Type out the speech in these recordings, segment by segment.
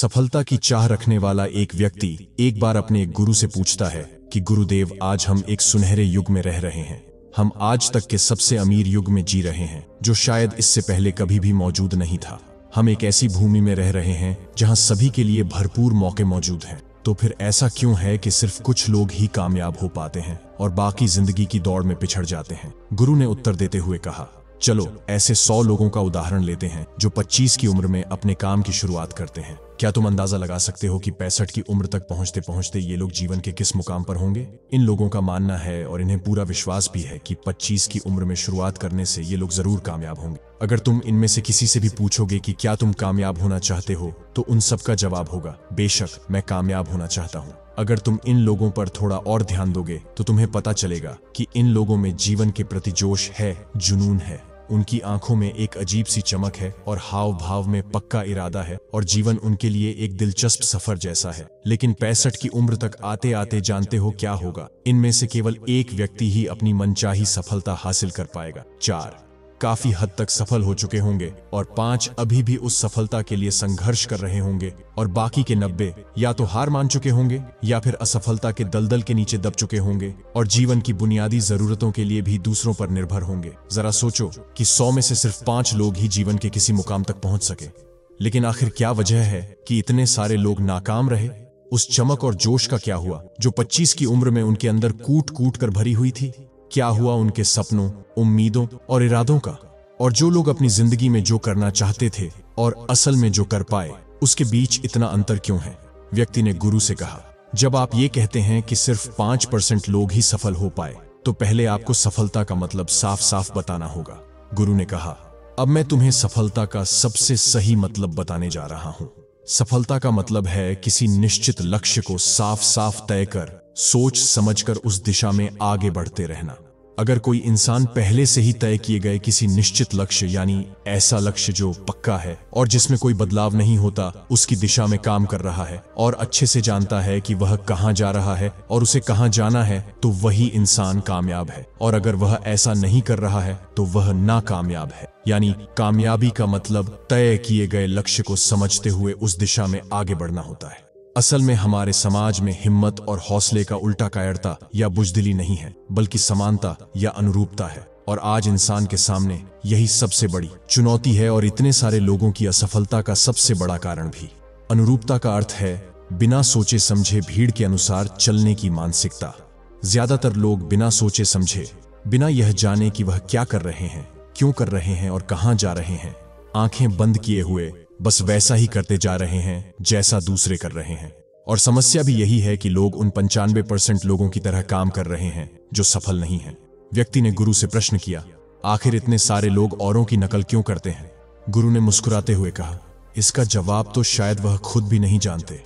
सफलता की चाह रखने वाला एक व्यक्ति एक बार अपने एक गुरु से पूछता है कि गुरुदेव आज हम एक सुनहरे युग में रह रहे हैं हम आज तक के सबसे अमीर युग में जी रहे हैं जो शायद इससे पहले कभी भी मौजूद नहीं था हम एक ऐसी भूमि में रह रहे हैं जहां सभी के लिए भरपूर मौके मौजूद हैं तो फिर ऐसा क्यों है कि सिर्फ कुछ लोग ही कामयाब हो पाते हैं और बाकी जिंदगी की दौड़ में पिछड़ जाते हैं गुरु ने उत्तर देते हुए कहा चलो ऐसे सौ लोगों का उदाहरण लेते हैं जो 25 की उम्र में अपने काम की शुरुआत करते हैं क्या तुम अंदाजा लगा सकते हो कि पैंसठ की उम्र तक पहुंचते पहुंचते ये लोग जीवन के किस मुकाम पर होंगे इन लोगों का मानना है और इन्हें पूरा विश्वास भी है कि 25 की उम्र में शुरुआत करने से ये लोग जरूर कामयाब होंगे अगर तुम इनमें से किसी से भी पूछोगे कि क्या तुम कामयाब होना चाहते हो तो उन सबका जवाब होगा बेशक मैं कामयाब होना चाहता हूँ अगर तुम इन लोगों पर थोड़ा और ध्यान दोगे तो तुम्हें पता चलेगा कि इन लोगों में जीवन के प्रति जोश है जुनून है उनकी आंखों में एक अजीब सी चमक है और हाव भाव में पक्का इरादा है और जीवन उनके लिए एक दिलचस्प सफर जैसा है लेकिन पैंसठ की उम्र तक आते आते जानते हो क्या होगा इनमें से केवल एक व्यक्ति ही अपनी मनचाही सफलता हासिल कर पाएगा चार काफी हद तक सफल हो चुके होंगे और पांच अभी भी उस सफलता के लिए संघर्ष कर रहे होंगे और बाकी के नब्बे या तो हार मान चुके होंगे या फिर असफलता के दलदल के नीचे दब चुके होंगे और जीवन की बुनियादी जरूरतों के लिए भी दूसरों पर निर्भर होंगे जरा सोचो कि सौ में से सिर्फ पांच लोग ही जीवन के किसी मुकाम तक पहुंच सके लेकिन आखिर क्या वजह है कि इतने सारे लोग नाकाम रहे उस चमक और जोश का क्या हुआ जो 25 की उम्र में उनके अंदर कूट कूट कर भरी हुई थी क्या हुआ उनके सपनों उम्मीदों और इरादों का और जो लोग अपनी जिंदगी में जो करना चाहते थे और असल में जो कर पाए उसके बीच इतना अंतर क्यों है व्यक्ति ने गुरु से कहा जब आप ये कहते हैं कि सिर्फ पांच परसेंट लोग ही सफल हो पाए तो पहले आपको सफलता का मतलब साफ साफ बताना होगा गुरु ने कहा अब मैं तुम्हें सफलता का सबसे सही मतलब बताने जा रहा हूं सफलता का मतलब है किसी निश्चित लक्ष्य को साफ साफ तय कर सोच समझकर उस दिशा में आगे बढ़ते रहना अगर कोई इंसान पहले से ही तय किए गए किसी निश्चित लक्ष्य यानी ऐसा लक्ष्य जो पक्का है और जिसमें कोई बदलाव नहीं होता उसकी दिशा में काम कर रहा है और अच्छे से जानता है कि वह कहाँ जा रहा है और उसे कहाँ जाना है तो वही इंसान कामयाब है और अगर वह ऐसा नहीं कर रहा है तो वह नाकामयाब है यानी कामयाबी का मतलब तय किए गए लक्ष्य को समझते हुए उस दिशा में आगे बढ़ना होता है असल में हमारे समाज में हिम्मत और हौसले का उल्टा कायरता या बुजदिली नहीं है बल्कि समानता या अनुरूपता है और आज इंसान के सामने यही सबसे बड़ी चुनौती है और इतने सारे लोगों की असफलता का सबसे बड़ा कारण भी अनुरूपता का अर्थ है बिना सोचे समझे भीड़ के अनुसार चलने की मानसिकता ज्यादातर लोग बिना सोचे समझे बिना यह जाने कि वह क्या कर रहे हैं क्यों कर रहे हैं और कहाँ जा रहे हैं आंखें बंद किए हुए बस वैसा ही करते जा रहे हैं जैसा दूसरे कर रहे हैं और समस्या भी यही है कि लोग उन पंचानवे परसेंट लोगों की तरह काम कर रहे हैं जो सफल नहीं हैं। व्यक्ति ने गुरु से प्रश्न किया आखिर इतने सारे लोग औरों की नकल क्यों करते हैं गुरु ने मुस्कुराते हुए कहा इसका जवाब तो शायद वह खुद भी नहीं जानते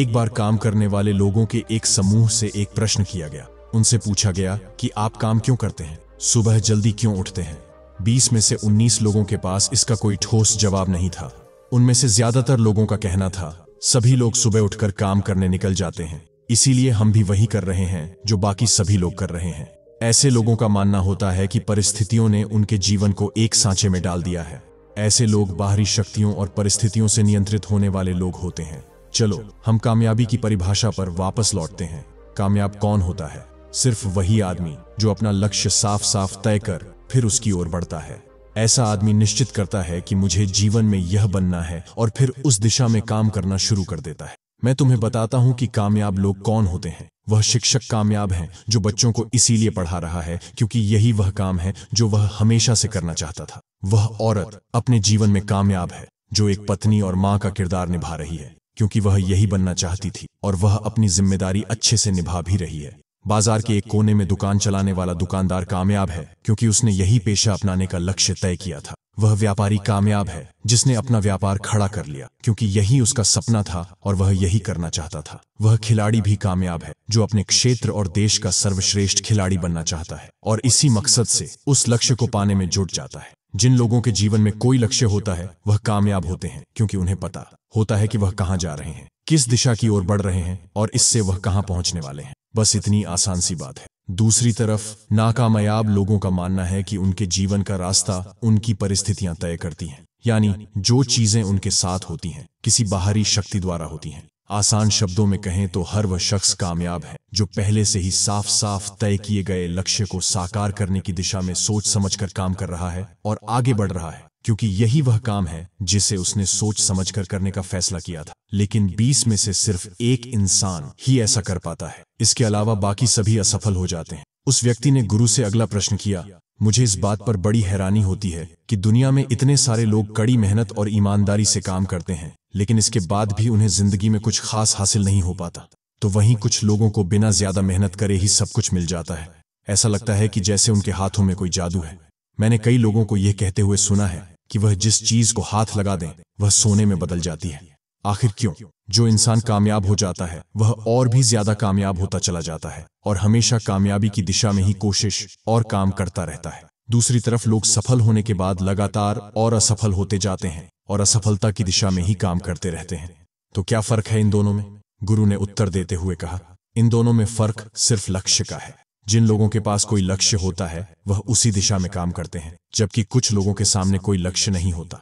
एक बार काम करने वाले लोगों के एक समूह से एक प्रश्न किया गया उनसे पूछा गया कि आप काम क्यों करते हैं सुबह जल्दी क्यों उठते हैं 20 में से 19 लोगों के पास इसका कोई ठोस जवाब नहीं था उनमें से ज्यादातर लोगों का कहना था सभी लोग सुबह उठकर काम करने निकल जाते हैं इसीलिए हम भी वही कर रहे हैं जो बाकी सभी लोग कर रहे हैं ऐसे लोगों का मानना होता है कि परिस्थितियों ने उनके जीवन को एक सांचे में डाल दिया है ऐसे लोग बाहरी शक्तियों और परिस्थितियों से नियंत्रित होने वाले लोग होते हैं चलो हम कामयाबी की परिभाषा पर वापस लौटते हैं कामयाब कौन होता है सिर्फ वही आदमी जो अपना लक्ष्य साफ साफ तय कर फिर उसकी ओर बढ़ता है ऐसा आदमी निश्चित करता है कि मुझे जीवन में यह बनना है और फिर उस दिशा में काम करना शुरू कर देता है मैं तुम्हें बताता हूं कि कामयाब लोग कौन होते हैं वह शिक्षक कामयाब हैं जो बच्चों को इसीलिए पढ़ा रहा है क्योंकि यही वह काम है जो वह हमेशा से करना चाहता था वह औरत अपने जीवन में कामयाब है जो एक पत्नी और माँ का किरदार निभा रही है क्योंकि वह यही बनना चाहती थी और वह अपनी जिम्मेदारी अच्छे से निभा भी रही है बाजार के एक कोने में दुकान चलाने वाला दुकानदार कामयाब है क्योंकि उसने यही पेशा अपनाने का लक्ष्य तय किया था वह व्यापारी कामयाब है जिसने अपना व्यापार खड़ा कर लिया क्योंकि यही उसका सपना था और वह यही करना चाहता था वह खिलाड़ी भी कामयाब है जो अपने क्षेत्र और देश का सर्वश्रेष्ठ खिलाड़ी बनना चाहता है और इसी मकसद से उस लक्ष्य को पाने में जुट जाता है जिन लोगों के जीवन में कोई लक्ष्य होता है वह कामयाब होते हैं क्योंकि उन्हें पता होता है कि वह कहाँ जा रहे हैं किस दिशा की ओर बढ़ रहे हैं और इससे वह कहाँ पहुंचने वाले हैं बस इतनी आसान सी बात है दूसरी तरफ नाकामयाब लोगों का मानना है कि उनके जीवन का रास्ता उनकी परिस्थितियां तय करती हैं यानी जो चीजें उनके साथ होती हैं किसी बाहरी शक्ति द्वारा होती हैं आसान शब्दों में कहें तो हर वह शख्स कामयाब है जो पहले से ही साफ साफ तय किए गए लक्ष्य को साकार करने की दिशा में सोच समझकर काम कर रहा है और आगे बढ़ रहा है क्योंकि यही वह काम है जिसे उसने सोच समझकर करने का फैसला किया था लेकिन 20 में से सिर्फ एक इंसान ही ऐसा कर पाता है इसके अलावा बाकी सभी असफल हो जाते हैं उस व्यक्ति ने गुरु से अगला प्रश्न किया मुझे इस बात पर बड़ी हैरानी होती है कि दुनिया में इतने सारे लोग कड़ी मेहनत और ईमानदारी से काम करते हैं लेकिन इसके बाद भी उन्हें जिंदगी में कुछ खास हासिल नहीं हो पाता तो वहीं कुछ लोगों को बिना ज्यादा मेहनत करे ही सब कुछ मिल जाता है ऐसा लगता है कि जैसे उनके हाथों में कोई जादू है मैंने कई लोगों को यह कहते हुए सुना है कि वह जिस चीज को हाथ लगा दें वह सोने में बदल जाती है आखिर क्यों जो इंसान कामयाब हो जाता है वह और भी ज्यादा कामयाब होता चला जाता है और हमेशा कामयाबी की दिशा में ही कोशिश और काम करता रहता है दूसरी तरफ लोग सफल होने के बाद लगातार और असफल होते जाते हैं और असफलता की दिशा में ही काम करते रहते हैं तो क्या फर्क है इन दोनों में गुरु ने उत्तर देते हुए कहा इन दोनों में फर्क सिर्फ लक्ष्य का है जिन लोगों के पास कोई लक्ष्य होता है वह उसी दिशा में काम करते हैं जबकि कुछ लोगों के सामने कोई लक्ष्य नहीं होता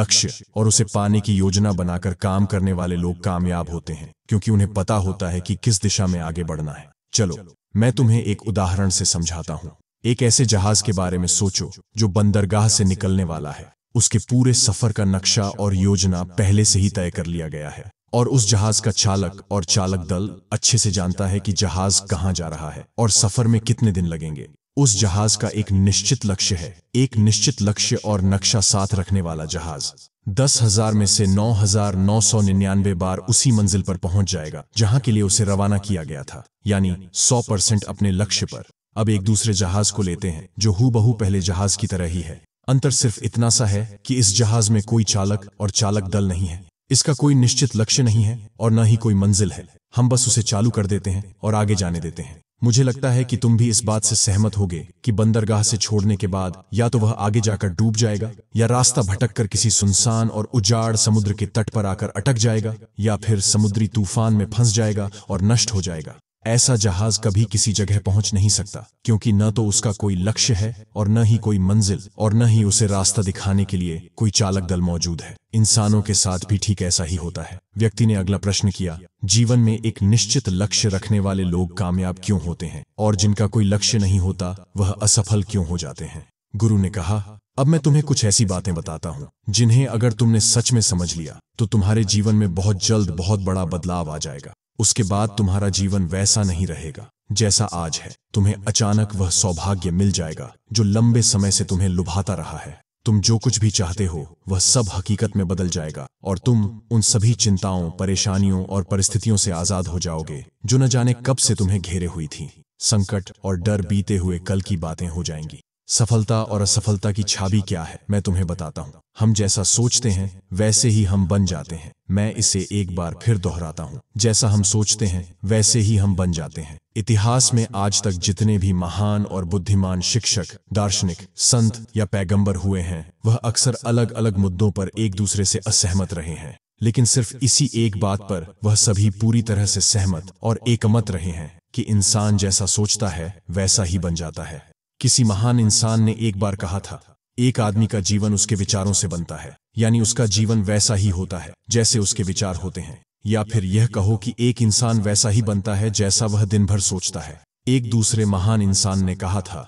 लक्ष्य और उसे पाने की योजना बनाकर काम करने वाले लोग कामयाब होते हैं क्योंकि उन्हें पता होता है कि किस दिशा में आगे बढ़ना है चलो मैं तुम्हें एक उदाहरण से समझाता हूँ एक ऐसे जहाज के बारे में सोचो जो बंदरगाह से निकलने वाला है उसके पूरे सफर का नक्शा और योजना पहले से ही तय कर लिया गया है और उस जहाज का चालक और चालक दल अच्छे से जानता है कि जहाज कहाँ जा रहा है और सफर में कितने दिन लगेंगे उस जहाज का एक निश्चित लक्ष्य है एक निश्चित लक्ष्य और नक्शा साथ रखने वाला जहाज दस हजार में से नौ हजार नौ सौ निन्यानवे बार उसी मंजिल पर पहुंच जाएगा जहां के लिए उसे रवाना किया गया था यानी सौ परसेंट अपने लक्ष्य पर अब एक दूसरे जहाज को लेते हैं जो हु पहले जहाज की तरह ही है अंतर सिर्फ इतना सा है कि इस जहाज में कोई चालक और चालक दल नहीं है इसका कोई निश्चित लक्ष्य नहीं है और न ही कोई मंजिल है हम बस उसे चालू कर देते हैं और आगे जाने देते हैं मुझे लगता है कि तुम भी इस बात से सहमत होगे कि बंदरगाह से छोड़ने के बाद या तो वह आगे जाकर डूब जाएगा या रास्ता भटक कर किसी सुनसान और उजाड़ समुद्र के तट पर आकर अटक जाएगा या फिर समुद्री तूफान में फंस जाएगा और नष्ट हो जाएगा ऐसा जहाज कभी किसी जगह पहुंच नहीं सकता क्योंकि न तो उसका कोई लक्ष्य है और न ही कोई मंजिल और न ही उसे रास्ता दिखाने के लिए कोई चालक दल मौजूद है इंसानों के साथ भी ठीक ऐसा ही होता है व्यक्ति ने अगला प्रश्न किया जीवन में एक निश्चित लक्ष्य रखने वाले लोग कामयाब क्यों होते हैं और जिनका कोई लक्ष्य नहीं होता वह असफल क्यों हो जाते हैं गुरु ने कहा अब मैं तुम्हें कुछ ऐसी बातें बताता हूँ जिन्हें अगर तुमने सच में समझ लिया तो तुम्हारे जीवन में बहुत जल्द बहुत बड़ा बदलाव आ जाएगा उसके बाद तुम्हारा जीवन वैसा नहीं रहेगा जैसा आज है तुम्हें अचानक वह सौभाग्य मिल जाएगा जो लंबे समय से तुम्हें लुभाता रहा है तुम जो कुछ भी चाहते हो वह सब हकीकत में बदल जाएगा और तुम उन सभी चिंताओं परेशानियों और परिस्थितियों से आजाद हो जाओगे जो न जाने कब से तुम्हें घेरे हुई थी संकट और डर बीते हुए कल की बातें हो जाएंगी सफलता और असफलता की छाबी क्या है मैं तुम्हें बताता हूँ हम जैसा सोचते हैं वैसे ही हम बन जाते हैं मैं इसे एक बार फिर दोहराता हूँ जैसा हम सोचते हैं वैसे ही हम बन जाते हैं इतिहास में आज तक जितने भी महान और बुद्धिमान शिक्षक दार्शनिक संत या पैगंबर हुए हैं वह अक्सर अलग अलग मुद्दों पर एक दूसरे से असहमत रहे हैं लेकिन सिर्फ इसी एक बात पर वह सभी पूरी तरह से सहमत और एकमत रहे हैं कि इंसान जैसा सोचता है वैसा ही बन जाता है किसी महान इंसान ने एक बार कहा था एक आदमी का जीवन उसके विचारों से बनता है यानी उसका जीवन वैसा ही होता है जैसे उसके विचार होते हैं या फिर यह कहो कि एक इंसान वैसा ही बनता है जैसा वह दिन भर सोचता है एक दूसरे महान इंसान ने कहा था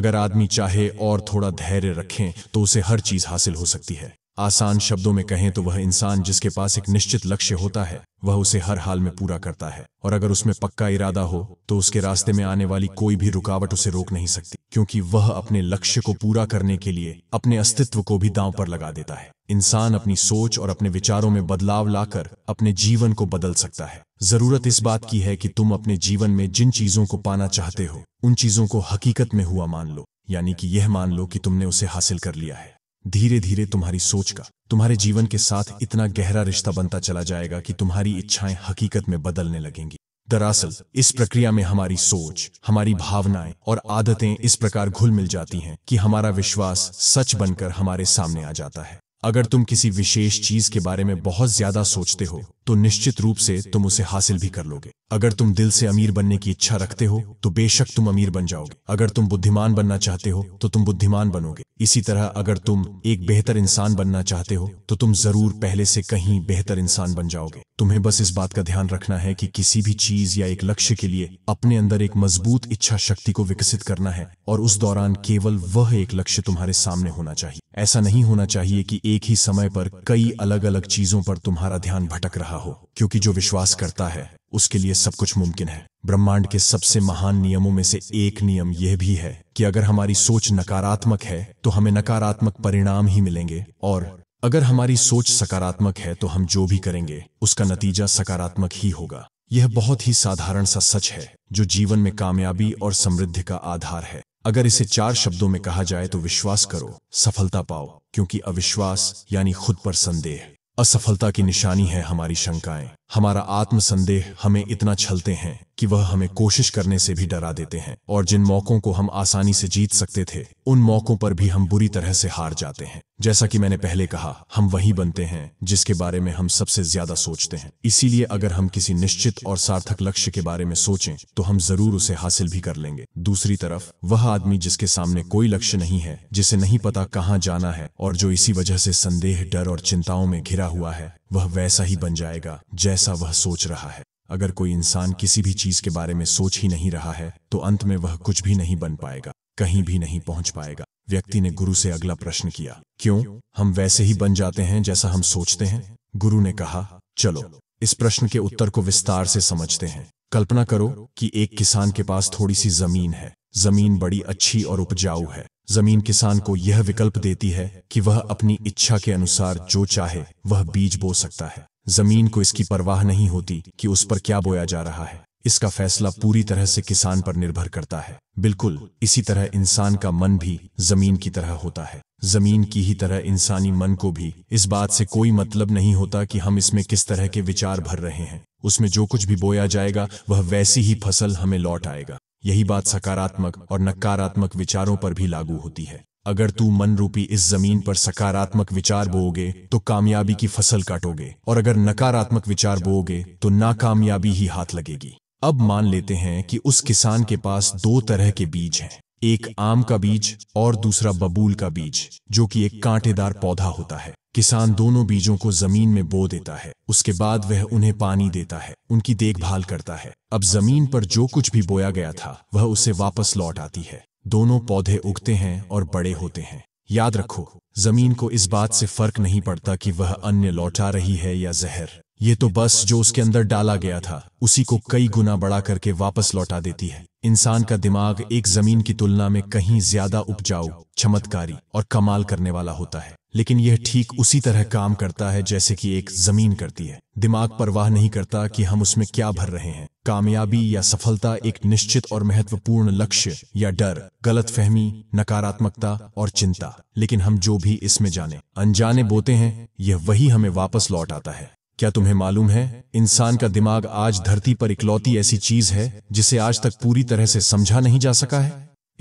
अगर आदमी चाहे और थोड़ा धैर्य रखें तो उसे हर चीज हासिल हो सकती है आसान शब्दों में कहें तो वह इंसान जिसके पास एक निश्चित लक्ष्य होता है वह उसे हर हाल में पूरा करता है और अगर उसमें पक्का इरादा हो तो उसके रास्ते में आने वाली कोई भी रुकावट उसे रोक नहीं सकती क्योंकि वह अपने लक्ष्य को पूरा करने के लिए अपने अस्तित्व को भी दांव पर लगा देता है इंसान अपनी सोच और अपने विचारों में बदलाव लाकर अपने जीवन को बदल सकता है जरूरत इस बात की है कि तुम अपने जीवन में जिन चीजों को पाना चाहते हो उन चीजों को हकीकत में हुआ मान लो यानी कि यह मान लो कि तुमने उसे हासिल कर लिया है धीरे धीरे तुम्हारी सोच का तुम्हारे जीवन के साथ इतना गहरा रिश्ता बनता चला जाएगा कि तुम्हारी इच्छाएं हकीकत में बदलने लगेंगी दरअसल इस प्रक्रिया में हमारी सोच हमारी भावनाएं और आदतें इस प्रकार घुल मिल जाती हैं कि हमारा विश्वास सच बनकर हमारे सामने आ जाता है अगर तुम किसी विशेष चीज के बारे में बहुत ज्यादा सोचते हो तो निश्चित रूप से तुम उसे हासिल भी कर लोगे अगर तुम दिल से अमीर बनने की इच्छा रखते हो तो बेशक तुम अमीर बन जाओगे अगर तुम बुद्धिमान बनना चाहते हो तो तुम बुद्धिमान बनोगे इसी तरह अगर तुम एक बेहतर इंसान बनना चाहते हो तो तुम जरूर पहले से कहीं बेहतर इंसान बन जाओगे तुम्हें बस इस बात का ध्यान रखना है कि किसी भी चीज या एक लक्ष्य के लिए अपने अंदर एक मजबूत इच्छा शक्ति को विकसित करना है और उस दौरान केवल वह एक लक्ष्य तुम्हारे सामने होना चाहिए ऐसा नहीं होना चाहिए कि एक ही समय पर कई अलग अलग चीजों पर तुम्हारा ध्यान भटक रहा रहा हो क्योंकि जो विश्वास करता है उसके लिए सब कुछ मुमकिन है ब्रह्मांड के सबसे महान नियमों में से एक नियम यह भी है कि अगर हमारी सोच नकारात्मक है तो हमें नकारात्मक परिणाम ही मिलेंगे और अगर हमारी सोच सकारात्मक है तो हम जो भी करेंगे उसका नतीजा सकारात्मक ही होगा यह बहुत ही साधारण सा सच है जो जीवन में कामयाबी और समृद्धि का आधार है अगर इसे चार शब्दों में कहा जाए तो विश्वास करो सफलता पाओ क्योंकि अविश्वास यानी खुद पर संदेह असफलता की निशानी है हमारी शंकाएं हमारा आत्मसंदेह हमें इतना छलते हैं कि वह हमें कोशिश करने से भी डरा देते हैं और जिन मौकों को हम आसानी से जीत सकते थे उन मौकों पर भी हम बुरी तरह से हार जाते हैं जैसा कि मैंने पहले कहा हम वही बनते हैं जिसके बारे में हम सबसे ज्यादा सोचते हैं इसीलिए अगर हम किसी निश्चित और सार्थक लक्ष्य के बारे में सोचें तो हम जरूर उसे हासिल भी कर लेंगे दूसरी तरफ वह आदमी जिसके सामने कोई लक्ष्य नहीं है जिसे नहीं पता कहाँ जाना है और जो इसी वजह से संदेह डर और चिंताओं में घिरा हुआ है वह वैसा ही बन जाएगा जैसा वह सोच रहा है अगर कोई इंसान किसी भी चीज के बारे में सोच ही नहीं रहा है तो अंत में वह कुछ भी नहीं बन पाएगा कहीं भी नहीं पहुंच पाएगा व्यक्ति ने गुरु से अगला प्रश्न किया क्यों हम वैसे ही बन जाते हैं जैसा हम सोचते हैं गुरु ने कहा चलो इस प्रश्न के उत्तर को विस्तार से समझते हैं कल्पना करो कि एक किसान के पास थोड़ी सी जमीन है जमीन बड़ी अच्छी और उपजाऊ है जमीन किसान को यह विकल्प देती है कि वह अपनी इच्छा के अनुसार जो चाहे वह बीज बो सकता है जमीन को इसकी परवाह नहीं होती कि उस पर क्या बोया जा रहा है इसका फैसला पूरी तरह से किसान पर निर्भर करता है बिल्कुल इसी तरह इंसान का मन भी जमीन की तरह होता है जमीन की ही तरह इंसानी मन को भी इस बात से कोई मतलब नहीं होता कि हम इसमें किस तरह के विचार भर रहे हैं उसमें जो कुछ भी बोया जाएगा वह वैसी ही फसल हमें लौट आएगा यही बात सकारात्मक और नकारात्मक विचारों पर भी लागू होती है अगर तू मन रूपी इस जमीन पर सकारात्मक विचार बोओगे तो कामयाबी की फसल काटोगे और अगर नकारात्मक विचार बोओगे तो नाकामयाबी ही हाथ लगेगी अब मान लेते हैं कि उस किसान के पास दो तरह के बीज हैं एक आम का बीज और दूसरा बबूल का बीज जो कि एक कांटेदार पौधा होता है किसान दोनों बीजों को जमीन में बो देता है उसके बाद वह उन्हें पानी देता है उनकी देखभाल करता है अब जमीन पर जो कुछ भी बोया गया था वह उसे वापस लौट आती है दोनों पौधे उगते हैं और बड़े होते हैं याद रखो जमीन को इस बात से फर्क नहीं पड़ता कि वह अन्य लौटा रही है या जहर ये तो बस जो उसके अंदर डाला गया था उसी को कई गुना बड़ा करके वापस लौटा देती है इंसान का दिमाग एक जमीन की तुलना में कहीं ज्यादा उपजाऊ चमत्कारी और कमाल करने वाला होता है लेकिन यह ठीक उसी तरह काम करता है जैसे कि एक जमीन करती है दिमाग परवाह नहीं करता कि हम उसमें क्या भर रहे हैं कामयाबी या सफलता एक निश्चित और महत्वपूर्ण लक्ष्य या डर गलतफहमी नकारात्मकता और चिंता लेकिन हम जो भी इसमें जाने अनजाने बोते हैं यह वही हमें वापस लौट आता है क्या तुम्हें मालूम है इंसान का दिमाग आज धरती पर इकलौती ऐसी चीज है जिसे आज तक पूरी तरह से समझा नहीं जा सका है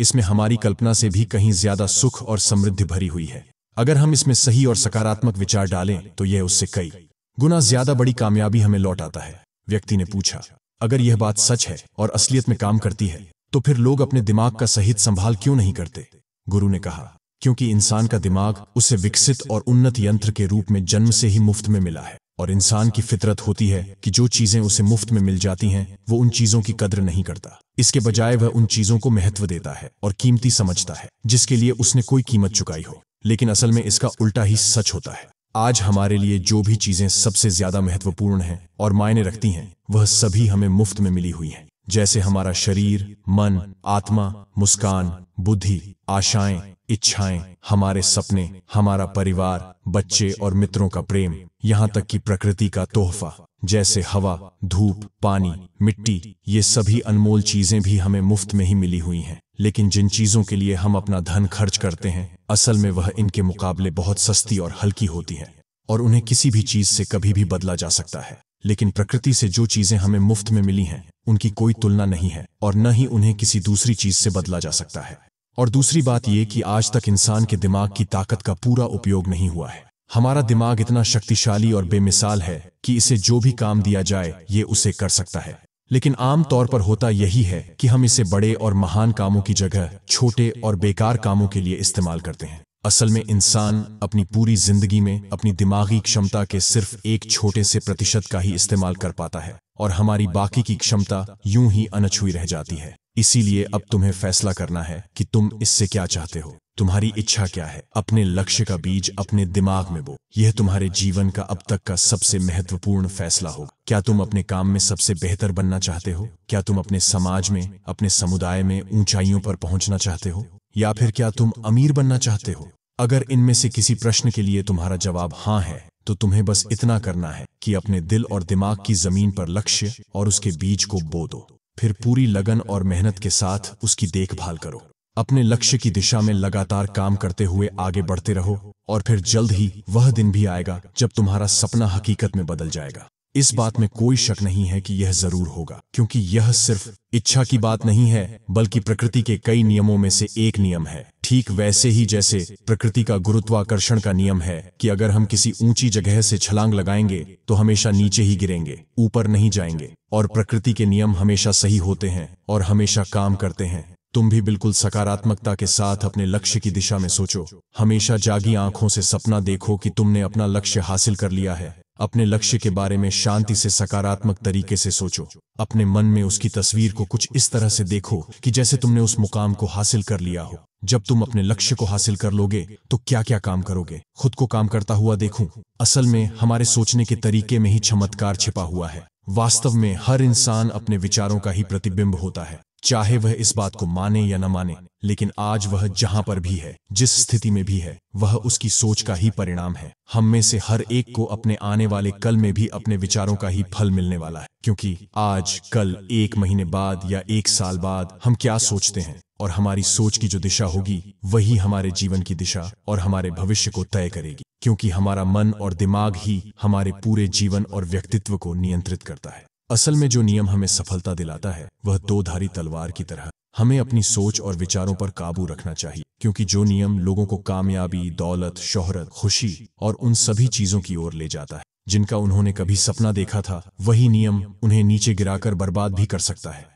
इसमें हमारी कल्पना से भी कहीं ज्यादा सुख और समृद्धि भरी हुई है अगर हम इसमें सही और सकारात्मक विचार डालें तो यह उससे कई गुना ज्यादा बड़ी कामयाबी हमें लौट आता है व्यक्ति ने पूछा अगर यह बात सच है और असलियत में काम करती है तो फिर लोग अपने दिमाग का सहित संभाल क्यों नहीं करते गुरु ने कहा क्योंकि इंसान का दिमाग उसे विकसित और उन्नत यंत्र के रूप में जन्म से ही मुफ्त में मिला है और इंसान की फितरत होती है कि जो चीजें उसे मुफ्त में मिल जाती हैं वो उन चीजों की कद्र नहीं करता इसके बजाय वह उन चीजों को महत्व देता है और कीमती समझता है जिसके लिए उसने कोई कीमत चुकाई हो लेकिन असल में इसका उल्टा ही सच होता है आज हमारे लिए जो भी चीजें सबसे ज्यादा महत्वपूर्ण हैं और मायने रखती हैं वह सभी हमें मुफ्त में मिली हुई हैं जैसे हमारा शरीर मन आत्मा मुस्कान बुद्धि आशाएं इच्छाएं हमारे सपने हमारा परिवार बच्चे और मित्रों का प्रेम यहाँ तक कि प्रकृति का तोहफा जैसे हवा धूप पानी मिट्टी ये सभी अनमोल चीजें भी हमें मुफ्त में ही मिली हुई हैं लेकिन जिन चीजों के लिए हम अपना धन खर्च करते हैं असल में वह इनके मुकाबले बहुत सस्ती और हल्की होती है और उन्हें किसी भी चीज से कभी भी बदला जा सकता है लेकिन प्रकृति से जो चीजें हमें मुफ्त में मिली हैं उनकी कोई तुलना नहीं है और न ही उन्हें किसी दूसरी चीज से बदला जा सकता है और दूसरी बात यह कि आज तक इंसान के दिमाग की ताकत का पूरा उपयोग नहीं हुआ है हमारा दिमाग इतना शक्तिशाली और बेमिसाल है कि इसे जो भी काम दिया जाए ये उसे कर सकता है लेकिन आम तौर पर होता यही है कि हम इसे बड़े और महान कामों की जगह छोटे और बेकार कामों के लिए इस्तेमाल करते हैं असल में इंसान अपनी पूरी जिंदगी में अपनी दिमागी क्षमता के सिर्फ एक छोटे से प्रतिशत का ही इस्तेमाल कर पाता है और हमारी बाकी की क्षमता यूं ही अनछुई रह जाती है इसीलिए अब तुम्हें फैसला करना है कि तुम इससे क्या चाहते हो तुम्हारी इच्छा क्या है अपने लक्ष्य का बीज अपने दिमाग में बो यह तुम्हारे जीवन का अब तक का सबसे महत्वपूर्ण फैसला होगा क्या तुम अपने काम में सबसे बेहतर बनना चाहते हो क्या तुम अपने समाज में अपने समुदाय में ऊंचाइयों पर पहुंचना चाहते हो या फिर क्या तुम अमीर बनना चाहते हो अगर इनमें से किसी प्रश्न के लिए तुम्हारा जवाब हाँ है तो तुम्हें बस इतना करना है कि अपने दिल और दिमाग की जमीन पर लक्ष्य और उसके बीज को बो दो फिर पूरी लगन और मेहनत के साथ उसकी देखभाल करो अपने लक्ष्य की दिशा में लगातार काम करते हुए आगे बढ़ते रहो और फिर जल्द ही वह दिन भी आएगा जब तुम्हारा सपना हकीकत में बदल जाएगा इस बात में कोई शक नहीं है कि यह जरूर होगा क्योंकि यह सिर्फ इच्छा की बात नहीं है बल्कि प्रकृति के कई नियमों में से एक नियम है ठीक वैसे ही जैसे प्रकृति का गुरुत्वाकर्षण का नियम है कि अगर हम किसी ऊंची जगह से छलांग लगाएंगे तो हमेशा नीचे ही गिरेंगे ऊपर नहीं जाएंगे और प्रकृति के नियम हमेशा सही होते हैं और हमेशा काम करते हैं तुम भी बिल्कुल सकारात्मकता के साथ अपने लक्ष्य की दिशा में सोचो हमेशा जागी आंखों से सपना देखो कि तुमने अपना लक्ष्य हासिल कर लिया है अपने लक्ष्य के बारे में शांति से सकारात्मक तरीके से सोचो अपने मन में उसकी तस्वीर को कुछ इस तरह से देखो कि जैसे तुमने उस मुकाम को हासिल कर लिया हो जब तुम अपने लक्ष्य को हासिल कर लोगे तो क्या क्या काम करोगे खुद को काम करता हुआ देखू असल में हमारे सोचने के तरीके में ही चमत्कार छिपा हुआ है वास्तव में हर इंसान अपने विचारों का ही प्रतिबिंब होता है चाहे वह इस बात को माने या न माने लेकिन आज वह जहां पर भी है जिस स्थिति में भी है वह उसकी सोच का ही परिणाम है हम में से हर एक को अपने आने वाले कल में भी अपने विचारों का ही फल मिलने वाला है क्योंकि आज कल एक महीने बाद या एक साल बाद हम क्या सोचते हैं और हमारी सोच की जो दिशा होगी वही हमारे जीवन की दिशा और हमारे भविष्य को तय करेगी क्योंकि हमारा मन और दिमाग ही हमारे पूरे जीवन और व्यक्तित्व को नियंत्रित करता है असल में जो नियम हमें सफलता दिलाता है वह दो धारी तलवार की तरह हमें अपनी सोच और विचारों पर काबू रखना चाहिए क्योंकि जो नियम लोगों को कामयाबी दौलत शोहरत खुशी और उन सभी चीजों की ओर ले जाता है जिनका उन्होंने कभी सपना देखा था वही नियम उन्हें नीचे गिराकर बर्बाद भी कर सकता है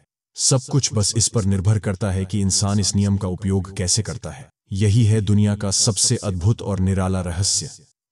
सब कुछ बस इस पर निर्भर करता है कि इंसान इस नियम का उपयोग कैसे करता है यही है दुनिया का सबसे अद्भुत और निराला रहस्य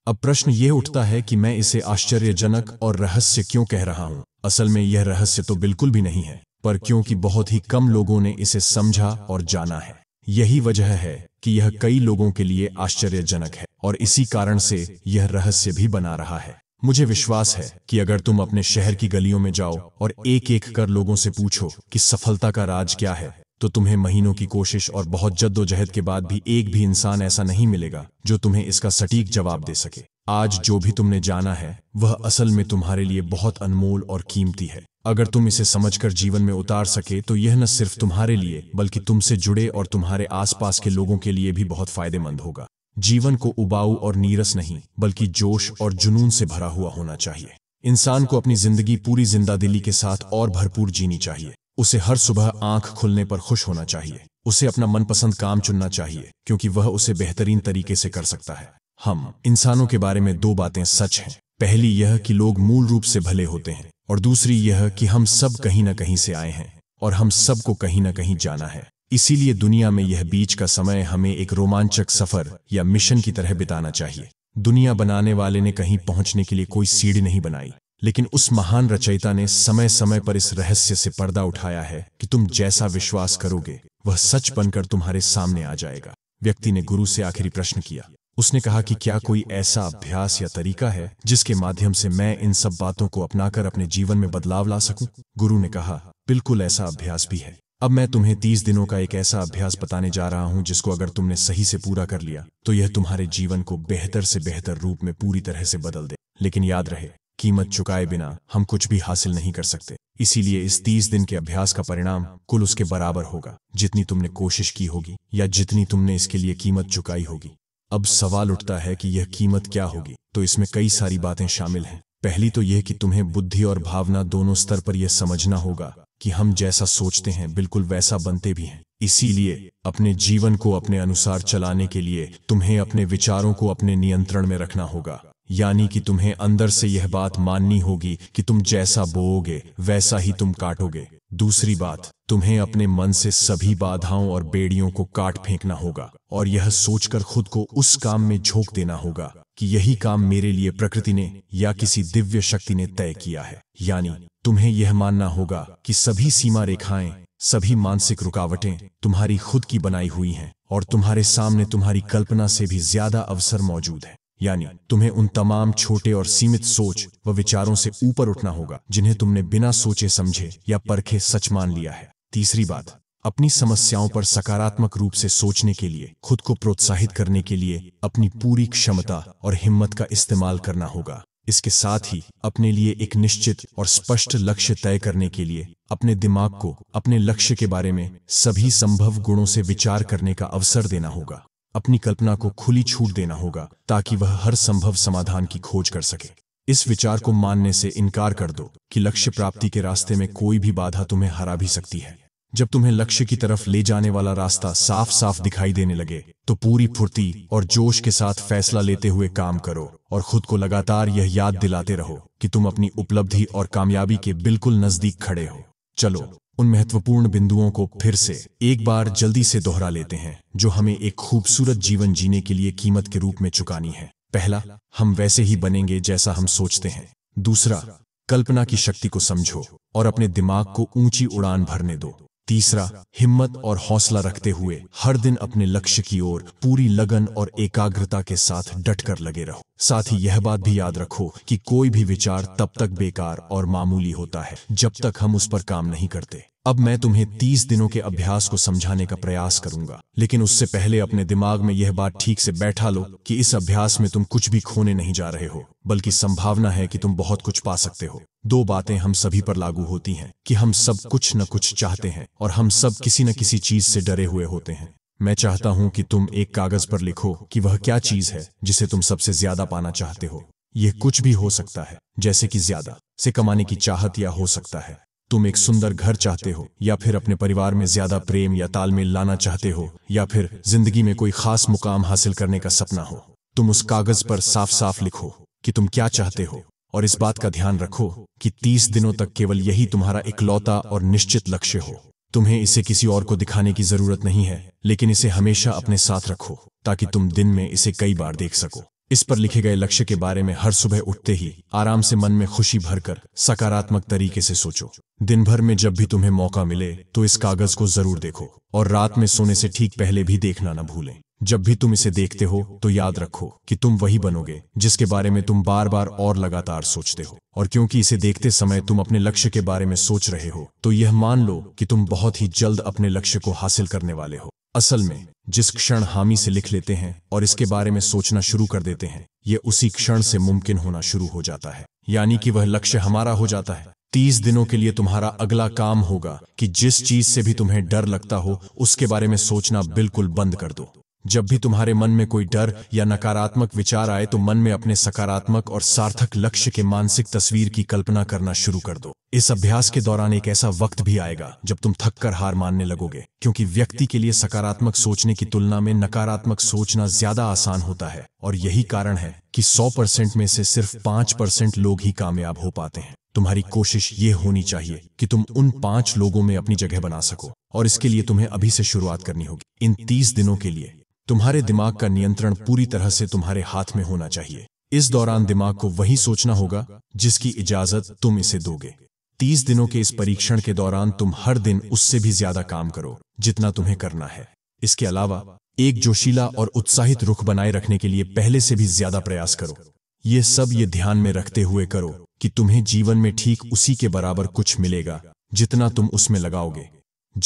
अब प्रश्न ये उठता है कि मैं इसे आश्चर्यजनक और रहस्य क्यों कह रहा हूं असल में यह रहस्य तो बिल्कुल भी नहीं है पर क्योंकि बहुत ही कम लोगों ने इसे समझा और जाना है यही वजह है कि यह कई लोगों के लिए आश्चर्यजनक है और इसी कारण से यह रहस्य भी बना रहा है मुझे विश्वास है कि अगर तुम अपने शहर की गलियों में जाओ और एक एक कर लोगों से पूछो कि सफलता का राज क्या है तो तुम्हें महीनों की कोशिश और बहुत जद्दोजहद के बाद भी एक भी इंसान ऐसा नहीं मिलेगा जो तुम्हें इसका सटीक जवाब दे सके आज जो भी तुमने जाना है वह असल में तुम्हारे लिए बहुत अनमोल और कीमती है अगर तुम इसे समझकर जीवन में उतार सके तो यह न सिर्फ तुम्हारे लिए बल्कि तुमसे जुड़े और तुम्हारे आसपास के लोगों के लिए भी बहुत फायदेमंद होगा जीवन को उबाऊ और नीरस नहीं बल्कि जोश और जुनून से भरा हुआ होना चाहिए इंसान को अपनी जिंदगी पूरी जिंदा के साथ और भरपूर जीनी चाहिए उसे हर सुबह आंख खुलने पर खुश होना चाहिए उसे अपना मनपसंद काम चुनना चाहिए क्योंकि वह उसे बेहतरीन तरीके से कर सकता है हम इंसानों के बारे में दो बातें सच हैं पहली यह कि लोग मूल रूप से भले होते हैं और दूसरी यह कि हम सब कहीं ना कहीं से आए हैं और हम सबको कहीं ना कहीं जाना है इसीलिए दुनिया में यह बीच का समय हमें एक रोमांचक सफर या मिशन की तरह बिताना चाहिए दुनिया बनाने वाले ने कहीं पहुंचने के लिए कोई सीढ़ी नहीं बनाई लेकिन उस महान रचयिता ने समय समय पर इस रहस्य से पर्दा उठाया है कि तुम जैसा विश्वास करोगे वह सच बनकर तुम्हारे सामने आ जाएगा व्यक्ति ने गुरु से आखिरी प्रश्न किया उसने कहा कि क्या कोई ऐसा अभ्यास या तरीका है जिसके माध्यम से मैं इन सब बातों को अपनाकर अपने जीवन में बदलाव ला सकूं? गुरु ने कहा बिल्कुल ऐसा अभ्यास भी है अब मैं तुम्हें तीस दिनों का एक ऐसा अभ्यास बताने जा रहा हूं जिसको अगर तुमने सही से पूरा कर लिया तो यह तुम्हारे जीवन को बेहतर से बेहतर रूप में पूरी तरह से बदल दे लेकिन याद रहे कीमत चुकाए बिना हम कुछ भी हासिल नहीं कर सकते इसीलिए इस तीस दिन के अभ्यास का परिणाम कुल उसके बराबर होगा जितनी तुमने कोशिश की होगी या जितनी तुमने इसके लिए कीमत चुकाई होगी अब सवाल उठता है कि यह कीमत क्या होगी तो इसमें कई सारी बातें शामिल हैं पहली तो यह कि तुम्हें बुद्धि और भावना दोनों स्तर पर यह समझना होगा कि हम जैसा सोचते हैं बिल्कुल वैसा बनते भी हैं इसीलिए अपने जीवन को अपने अनुसार चलाने के लिए तुम्हें अपने विचारों को अपने नियंत्रण में रखना होगा यानी कि तुम्हें अंदर से यह बात माननी होगी कि तुम जैसा बोओगे वैसा ही तुम काटोगे दूसरी बात तुम्हें अपने मन से सभी बाधाओं और बेड़ियों को काट फेंकना होगा और यह सोचकर खुद को उस काम में झोंक देना होगा कि यही काम मेरे लिए प्रकृति ने या किसी दिव्य शक्ति ने तय किया है यानी तुम्हें यह मानना होगा कि सभी सीमा रेखाएं सभी मानसिक रुकावटें तुम्हारी खुद की बनाई हुई हैं और तुम्हारे सामने तुम्हारी कल्पना से भी ज्यादा अवसर मौजूद है यानी तुम्हें उन तमाम छोटे और सीमित सोच व विचारों से ऊपर उठना होगा जिन्हें तुमने बिना सोचे समझे या परखे सच मान लिया है तीसरी बात अपनी समस्याओं पर सकारात्मक रूप से सोचने के लिए खुद को प्रोत्साहित करने के लिए अपनी पूरी क्षमता और हिम्मत का इस्तेमाल करना होगा इसके साथ ही अपने लिए एक निश्चित और स्पष्ट लक्ष्य तय करने के लिए अपने दिमाग को अपने लक्ष्य के बारे में सभी संभव गुणों से विचार करने का अवसर देना होगा अपनी कल्पना को खुली छूट देना होगा ताकि वह हर संभव समाधान की खोज कर सके इस विचार को मानने से इनकार कर दो कि लक्ष्य प्राप्ति के रास्ते में कोई भी बाधा तुम्हें हरा भी सकती है जब तुम्हें लक्ष्य की तरफ ले जाने वाला रास्ता साफ साफ दिखाई देने लगे तो पूरी फुर्ती और जोश के साथ फैसला लेते हुए काम करो और खुद को लगातार यह याद दिलाते रहो कि तुम अपनी उपलब्धि और कामयाबी के बिल्कुल नजदीक खड़े हो चलो उन महत्वपूर्ण बिंदुओं को फिर से एक बार जल्दी से दोहरा लेते हैं जो हमें एक खूबसूरत जीवन जीने के लिए कीमत के रूप में चुकानी है पहला हम वैसे ही बनेंगे जैसा हम सोचते हैं दूसरा कल्पना की शक्ति को समझो और अपने दिमाग को ऊंची उड़ान भरने दो तीसरा हिम्मत और हौसला रखते हुए हर दिन अपने लक्ष्य की ओर पूरी लगन और एकाग्रता के साथ डटकर लगे रहो साथ ही यह बात भी याद रखो कि कोई भी विचार तब तक बेकार और मामूली होता है जब तक हम उस पर काम नहीं करते अब मैं तुम्हें तीस दिनों के अभ्यास को समझाने का प्रयास करूंगा लेकिन उससे पहले अपने दिमाग में यह बात ठीक से बैठा लो कि इस अभ्यास में तुम कुछ भी खोने नहीं जा रहे हो बल्कि संभावना है कि तुम बहुत कुछ पा सकते हो दो बातें हम सभी पर लागू होती हैं कि हम सब कुछ न कुछ चाहते हैं और हम सब किसी न किसी चीज से डरे हुए होते हैं मैं चाहता हूं कि तुम एक कागज पर लिखो कि वह क्या चीज है जिसे तुम सबसे ज्यादा पाना चाहते हो यह कुछ भी हो सकता है जैसे कि ज्यादा से कमाने की चाहत या हो सकता है तुम एक सुंदर घर चाहते हो या फिर अपने परिवार में ज्यादा प्रेम या तालमेल लाना चाहते हो या फिर जिंदगी में कोई खास मुकाम हासिल करने का सपना हो तुम उस कागज पर साफ साफ लिखो कि तुम क्या चाहते हो और इस बात का ध्यान रखो कि तीस दिनों तक केवल यही तुम्हारा इकलौता और निश्चित लक्ष्य हो तुम्हें इसे किसी और को दिखाने की जरूरत नहीं है लेकिन इसे हमेशा अपने साथ रखो ताकि तुम दिन में इसे कई बार देख सको इस पर लिखे गए लक्ष्य के बारे में हर सुबह उठते ही आराम से मन में खुशी भरकर सकारात्मक तरीके से सोचो दिन भर में जब भी तुम्हें मौका मिले तो इस कागज को जरूर देखो और रात में सोने से ठीक पहले भी देखना न भूलें जब भी तुम इसे देखते हो तो याद रखो कि तुम वही बनोगे जिसके बारे में तुम बार बार और लगातार सोचते हो और क्योंकि इसे देखते समय तुम अपने लक्ष्य के बारे में सोच रहे हो तो यह मान लो कि तुम बहुत ही जल्द अपने लक्ष्य को हासिल करने वाले हो असल में जिस क्षण हामी से लिख लेते हैं और इसके बारे में सोचना शुरू कर देते हैं ये उसी क्षण से मुमकिन होना शुरू हो जाता है यानी कि वह लक्ष्य हमारा हो जाता है तीस दिनों के लिए तुम्हारा अगला काम होगा कि जिस चीज से भी तुम्हें डर लगता हो उसके बारे में सोचना बिल्कुल बंद कर दो जब भी तुम्हारे मन में कोई डर या नकारात्मक विचार आए तो मन में अपने सकारात्मक और सार्थक लक्ष्य के मानसिक तस्वीर की कल्पना करना शुरू कर दो इस अभ्यास के दौरान एक ऐसा वक्त भी आएगा जब तुम थक कर हार मानने लगोगे क्योंकि व्यक्ति के लिए सकारात्मक सोचने की तुलना में नकारात्मक सोचना ज्यादा आसान होता है और यही कारण है कि सौ परसेंट में से सिर्फ पांच परसेंट लोग ही कामयाब हो पाते हैं तुम्हारी कोशिश ये होनी चाहिए कि तुम उन पांच लोगों में अपनी जगह बना सको और इसके लिए तुम्हें अभी से शुरुआत करनी होगी इन तीस दिनों के लिए तुम्हारे दिमाग का नियंत्रण पूरी तरह से तुम्हारे हाथ में होना चाहिए इस दौरान दिमाग को वही सोचना होगा जिसकी इजाजत तुम इसे दोगे तीस दिनों के इस परीक्षण के दौरान तुम हर दिन उससे भी ज्यादा काम करो जितना तुम्हें करना है इसके अलावा एक जोशीला और उत्साहित रुख बनाए रखने के लिए पहले से भी ज्यादा प्रयास करो ये सब ये ध्यान में रखते हुए करो कि तुम्हें जीवन में ठीक उसी के बराबर कुछ मिलेगा जितना तुम उसमें लगाओगे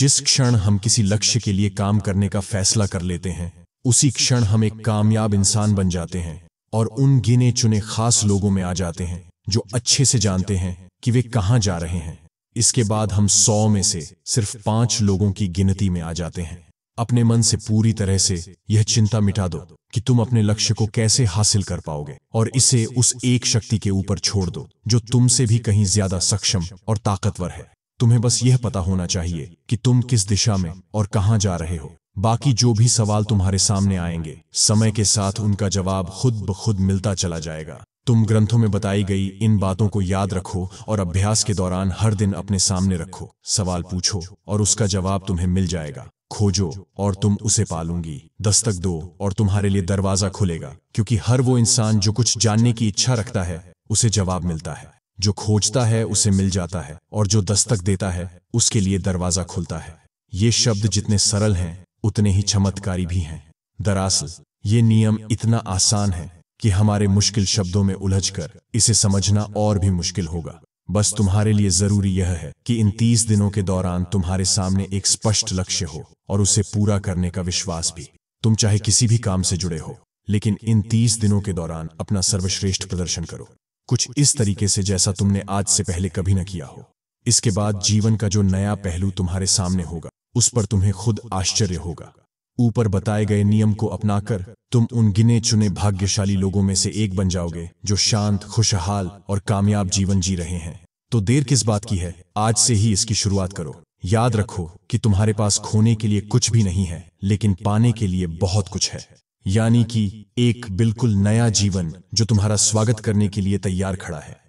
जिस क्षण हम किसी लक्ष्य के लिए काम करने का फैसला कर लेते हैं उसी क्षण हम एक कामयाब इंसान बन जाते हैं और उन गिने चुने खास लोगों में आ जाते हैं जो अच्छे से जानते हैं कि वे कहां जा रहे हैं इसके बाद हम सौ में से सिर्फ पांच लोगों की गिनती में आ जाते हैं अपने मन से पूरी तरह से यह चिंता मिटा दो कि तुम अपने लक्ष्य को कैसे हासिल कर पाओगे और इसे उस एक शक्ति के ऊपर छोड़ दो जो तुमसे भी कहीं ज्यादा सक्षम और ताकतवर है तुम्हें बस यह पता होना चाहिए कि तुम किस दिशा में और कहाँ जा रहे हो बाकी जो भी सवाल तुम्हारे सामने आएंगे समय के साथ उनका जवाब खुद ब खुद मिलता चला जाएगा तुम ग्रंथों में बताई गई इन बातों को याद रखो और अभ्यास के दौरान हर दिन अपने सामने रखो सवाल पूछो और उसका जवाब तुम्हें मिल जाएगा खोजो और तुम उसे पालूंगी दस्तक दो और तुम्हारे लिए दरवाजा खुलेगा क्योंकि हर वो इंसान जो कुछ जानने की इच्छा रखता है उसे जवाब मिलता है जो खोजता है उसे मिल जाता है और जो दस्तक देता है उसके लिए दरवाजा खुलता है ये शब्द जितने सरल हैं उतने ही चमत्कारी भी हैं दरअसल ये नियम इतना आसान है कि हमारे मुश्किल शब्दों में उलझकर इसे समझना और भी मुश्किल होगा बस तुम्हारे लिए जरूरी यह है कि इन तीस दिनों के दौरान तुम्हारे सामने एक स्पष्ट लक्ष्य हो और उसे पूरा करने का विश्वास भी तुम चाहे किसी भी काम से जुड़े हो लेकिन इन तीस दिनों के दौरान अपना सर्वश्रेष्ठ प्रदर्शन करो कुछ इस तरीके से जैसा तुमने आज से पहले कभी न किया हो इसके बाद जीवन का जो नया पहलू तुम्हारे सामने होगा उस पर तुम्हें खुद आश्चर्य होगा ऊपर बताए गए नियम को अपनाकर तुम उन गिने चुने भाग्यशाली लोगों में से एक बन जाओगे जो शांत खुशहाल और कामयाब जीवन जी रहे हैं तो देर किस बात की है आज से ही इसकी शुरुआत करो याद रखो कि तुम्हारे पास खोने के लिए कुछ भी नहीं है लेकिन पाने के लिए बहुत कुछ है यानी कि एक बिल्कुल नया जीवन जो तुम्हारा स्वागत करने के लिए तैयार खड़ा है